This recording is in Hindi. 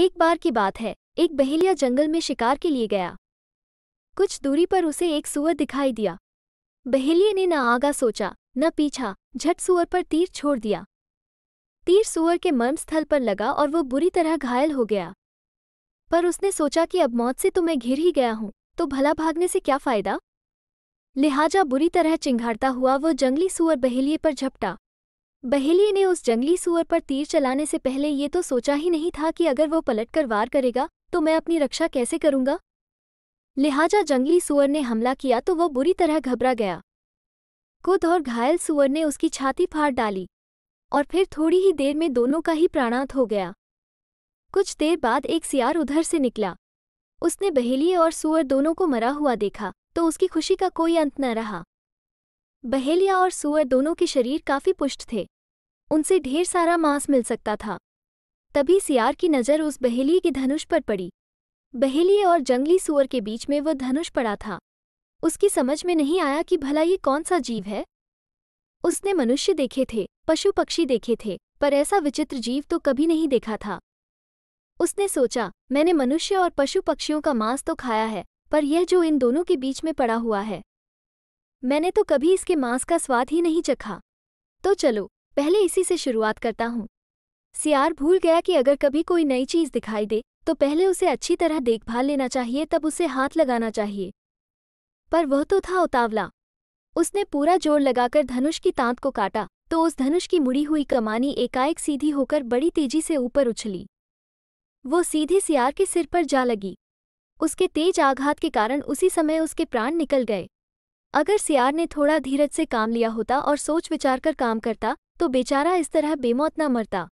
एक बार की बात है एक बहेलिया जंगल में शिकार के लिए गया कुछ दूरी पर उसे एक सुअर दिखाई दिया बहेलिए ने न आगा सोचा न पीछा झट सुअर पर तीर छोड़ दिया तीर सुअर के मर्मस्थल पर लगा और वो बुरी तरह घायल हो गया पर उसने सोचा कि अब मौत से तो मैं घिर ही गया हूं तो भला भागने से क्या फायदा लिहाजा बुरी तरह चिंघाड़ता हुआ वो जंगली सुअर बहेलिए पर झपटा बहेलिए ने उस जंगली सुअर पर तीर चलाने से पहले ये तो सोचा ही नहीं था कि अगर वो पलटकर वार करेगा तो मैं अपनी रक्षा कैसे करूंगा लिहाजा जंगली सुअर ने हमला किया तो वो बुरी तरह घबरा गया खुद और घायल सुअर ने उसकी छाती फाड़ डाली और फिर थोड़ी ही देर में दोनों का ही प्राणांत हो गया कुछ देर बाद एक सियार उधर से निकला उसने बहेलिए और सुअर दोनों को मरा हुआ देखा तो उसकी खुशी का कोई अंत न रहा बहेलिया और सुअर दोनों के शरीर काफी पुष्ट थे उनसे ढेर सारा मांस मिल सकता था तभी सियार की नज़र उस बहेली के धनुष पर पड़ी बहेली और जंगली सुअर के बीच में वह धनुष पड़ा था उसकी समझ में नहीं आया कि भला ये कौन सा जीव है उसने मनुष्य देखे थे पशु पक्षी देखे थे पर ऐसा विचित्र जीव तो कभी नहीं देखा था उसने सोचा मैंने मनुष्य और पशु पक्षियों का मांस तो खाया है पर यह जो इन दोनों के बीच में पड़ा हुआ है मैंने तो कभी इसके मांस का स्वाद ही नहीं चखा तो चलो पहले इसी से शुरुआत करता हूँ सियार भूल गया कि अगर कभी कोई नई चीज दिखाई दे तो पहले उसे अच्छी तरह देखभाल लेना चाहिए तब उसे हाथ लगाना चाहिए पर वह तो था उतावला उसने पूरा जोर लगाकर धनुष की तांत को काटा तो उस धनुष की मुड़ी हुई कमानी एकाएक सीधी होकर बड़ी तेजी से ऊपर उछली वो सीधे सियार के सिर पर जा लगी उसके तेज आघात के कारण उसी समय उसके प्राण निकल गए अगर सियार ने थोड़ा धीरज से काम लिया होता और सोच विचार कर काम करता तो बेचारा इस तरह बेमौत न मरता